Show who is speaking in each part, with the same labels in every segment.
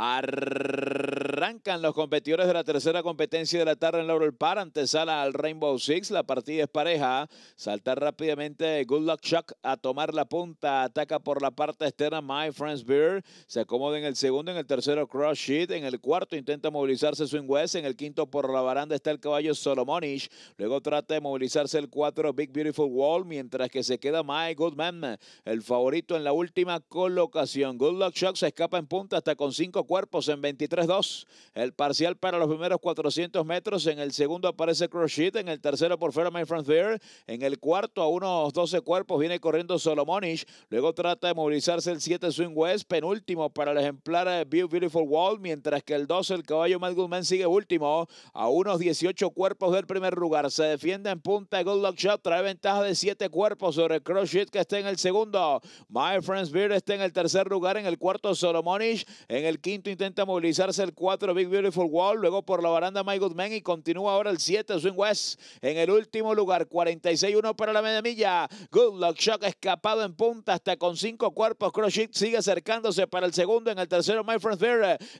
Speaker 1: Arr Arrancan los competidores de la tercera competencia de la tarde en Laurel Park, antesala al Rainbow Six, la partida es pareja, Saltar rápidamente Good Luck Chuck a tomar la punta, ataca por la parte externa My Friends Beer, se acomoda en el segundo, en el tercero Cross Sheet, en el cuarto intenta movilizarse Swing West, en el quinto por la baranda está el caballo Solomonish, luego trata de movilizarse el cuatro Big Beautiful Wall, mientras que se queda My Goodman, el favorito en la última colocación. Good Luck Chuck se escapa en punta hasta con cinco cuerpos en 23-2. El parcial para los primeros 400 metros. En el segundo aparece Crosshit. En el tercero por fuera Friends Bear En el cuarto a unos 12 cuerpos viene corriendo Solomonish. Luego trata de movilizarse el 7 Swing West. Penúltimo para el ejemplar eh, Beautiful Wall. Mientras que el 12, el caballo Matt Goodman sigue último a unos 18 cuerpos del primer lugar. Se defiende en punta Good Luck Shot. Trae ventaja de 7 cuerpos sobre Crosshit que está en el segundo. My Friends Beard está en el tercer lugar. En el cuarto Solomonish. En el quinto intenta movilizarse el 4 Big Beautiful Wall, luego por la baranda My Good Man y continúa ahora el 7, Swing West, en el último lugar, 46-1 para la media milla, Good Luck Shock escapado en punta hasta con 5 cuerpos, Cross sigue acercándose para el segundo, en el tercero My Friend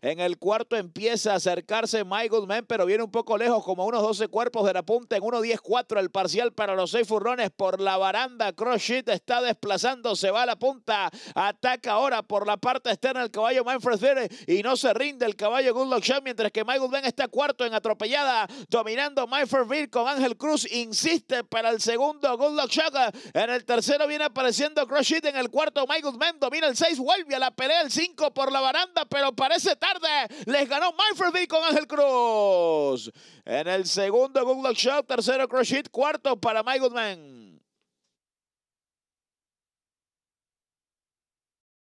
Speaker 1: en el cuarto empieza a acercarse My Good Man, pero viene un poco lejos, como unos 12 cuerpos de la punta, en 1-10-4 el parcial para los 6 furrones por la baranda, Cross está desplazando, se va a la punta, ataca ahora por la parte externa el caballo Manfred Vere y no se rinde el caballo Good mientras que Michael Ben está cuarto en atropellada, dominando Myferville con Ángel Cruz, insiste para el segundo Good Shot, en el tercero viene apareciendo Crush It, en el cuarto Michael Man domina el 6, vuelve a la pelea el 5 por la baranda, pero parece tarde, les ganó Myferville con Ángel Cruz, en el segundo Good Shot, tercero Crush It, cuarto para Michael Mann.